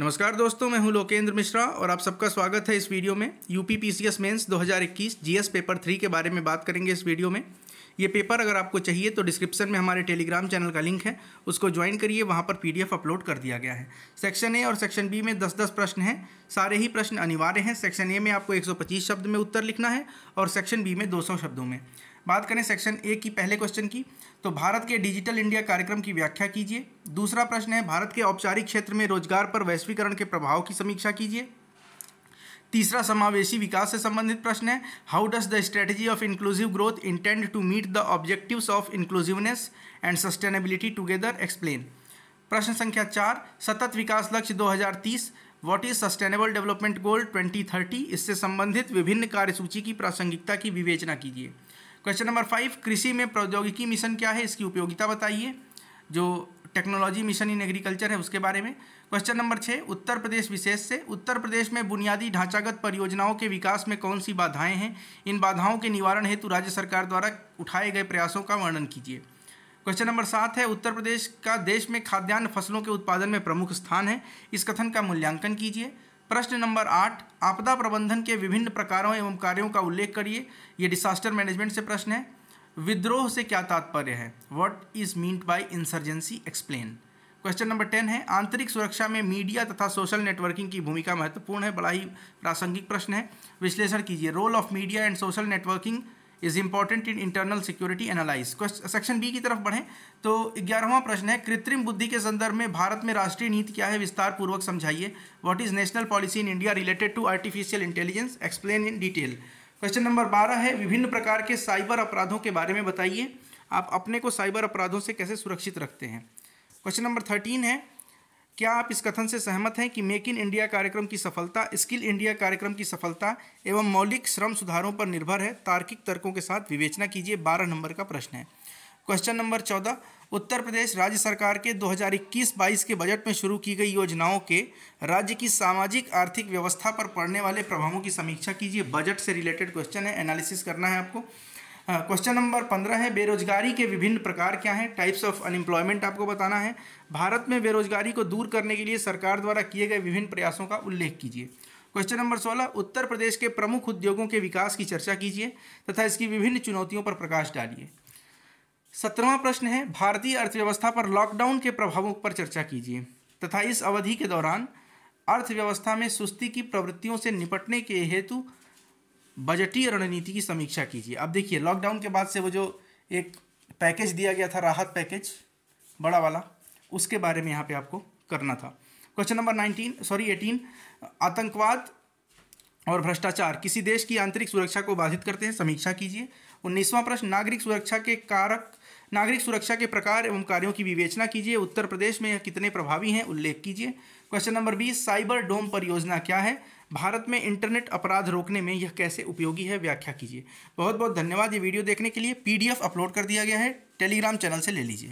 नमस्कार दोस्तों मैं हूं लोकेंद्र मिश्रा और आप सबका स्वागत है इस वीडियो में U P P C S mains दो जीएस पेपर थ्री के बारे में बात करेंगे इस वीडियो में ये पेपर अगर आपको चाहिए तो डिस्क्रिप्शन में हमारे टेलीग्राम चैनल का लिंक है उसको ज्वाइन करिए वहाँ पर एफ अपलोड कर दिया गया है सेक्शन ए और सेक्शन बी में दस दस प्रश्न हैं सारे ही प्रश्न अनिवार्य हैं सेक्शन ए में आपको पच्चीस शब्द में उत्तर लिखना है और सेक्शन बी में सौ शब्दों में बात करें सेक्शन ए की पहले क्वेश्चन की तो भारत के डिजिटल इंडिया कार्यक्रम की व्याख्या कीजिए दूसरा प्रश्न है भारत के औपचारिक क्षेत्र में रोजगार पर वैश्वीकरण के प्रभाव की समीक्षा कीजिए तीसरा समावेशी विकास से संबंधित प्रश्न है how does the strategy of inclusive growth intend to meet the objectives of inclusiveness and sustainability together explain प्रश्न संख्या चार सतत विकास लक्ष्य 2030 what is sustainable development goal 2030 इससे संबंधित विभिन्न कार्यसूची की प्रासंगिकता की विवेचना कीजिए क्वेश्चन नंबर फाइव कृषि में प्रौद्योगिकी मिशन क्या है इसकी उपयोगिता बताइए जो टेक्नोलॉजी मिशन इन एग्रीकल्चर है उसके बारे में क्वेश्चन नंबर छः उत्तर प्रदेश विशेष से उत्तर प्रदेश में बुनियादी ढांचागत परियोजनाओं के विकास में कौन सी बाधाएं हैं इन बाधाओं के निवारण हेतु राज्य सरकार द्वारा उठाए गए प्रयासों का वर्णन कीजिए क्वेश्चन नंबर सात है उत्तर प्रदेश का देश में खाद्यान्न फसलों के उत्पादन में प्रमुख स्थान है इस कथन का मूल्यांकन कीजिए प्रश्न नंबर आठ आपदा प्रबंधन के विभिन्न प्रकारों एवं कार्यों का उल्लेख करिए ये डिसास्टर मैनेजमेंट से प्रश्न है विद्रोह से क्या तात्पर्य है what is meant by insurgency explain question number ten है आंतरिक सुरक्षा में मीडिया तथा सोशल नेटवर्किंग की भूमिका महत्वपूर्ण है बड़ा ही प्रासंगिक प्रश्न है विश्लेषण कीजिए role of media and social networking is important in internal security analyse section B की तरफ बढ़ें तो ग्यारहवां प्रश्न है कृत्रिम बुद्धि के संदर्भ में भारत में राष्ट्रीय नीति क्या है विस्तार पूर्वक समझाइए what is national policy in India related to artificial intelligence explain in detail question number बारह है विभिन्न प्रकार के साइबर अपराधों के बारे में बताइए आप अपने को साइबर अपराधों से कैसे सुरक्षित रखते हैं क्वेश्चन नंबर थर्टीन है क्या आप इस कथन से सहमत हैं कि मेक इन इंडिया कार्यक्रम की सफलता स्किल इंडिया कार्यक्रम की सफलता एवं मौलिक श्रम सुधारों पर निर्भर है तार्किक तर्कों के साथ विवेचना कीजिए बारह नंबर का प्रश्न है क्वेश्चन नंबर चौदह उत्तर प्रदेश राज्य सरकार के 2021-22 के बजट में शुरू की गई योजनाओं के राज्य की सामाजिक आर्थिक व्यवस्था पर पड़ने वाले प्रभावों की समीक्षा कीजिए बजट से रिलेटेड क्वेश्चन है एनालिसिस करना है आपको क्वेश्चन हाँ, नंबर पंद्रह है बेरोजगारी के विभिन्न प्रकार क्या हैं टाइप्स ऑफ अनएम्प्लॉयमेंट आपको बताना है भारत में बेरोजगारी को दूर करने के लिए सरकार द्वारा किए गए विभिन्न प्रयासों का उल्लेख कीजिए क्वेश्चन नंबर सोलह उत्तर प्रदेश के प्रमुख उद्योगों के विकास की चर्चा कीजिए तथा इसकी विभिन्न चुनौतियों पर प्रकाश डालिए सत्रहवा प्रश्न है भारतीय अर्थव्यवस्था पर लॉकडाउन के प्रभावों पर चर्चा कीजिए तथा इस अवधि के दौरान अर्थव्यवस्था में सुस्ती की प्रवृत्तियों से निपटने के हेतु बजटीय रणनीति की समीक्षा कीजिए अब देखिए लॉकडाउन के बाद से वो जो एक पैकेज दिया गया था राहत पैकेज बड़ा वाला उसके बारे में यहाँ पे आपको करना था question number nineteen sorry eighteen आतंकवाद और भ्रष्टाचार किसी देश की आंतरिक सुरक्षा को बाधित करते हैं समीक्षा कीजिए उन्नीसवां प्रश्न नागरिक सुरक्षा के कारक नागरिक सुरक्षा के प्रकार एवं कार्यों की विवेचना कीजिए उत्तर प्रदेश में यह कितने प्रभावी हैं उल्लेख कीजिए क्वेश्चन नंबर बीस साइबर डोम परियोजना क्या है भारत में इंटरनेट अपराध रोकने में यह कैसे उपयोगी है व्याख्या कीजिए बहुत बहुत धन्यवाद ये वीडियो देखने के लिए पीडीएफ अपलोड कर दिया गया है टेलीग्राम चैनल से ले लीजिए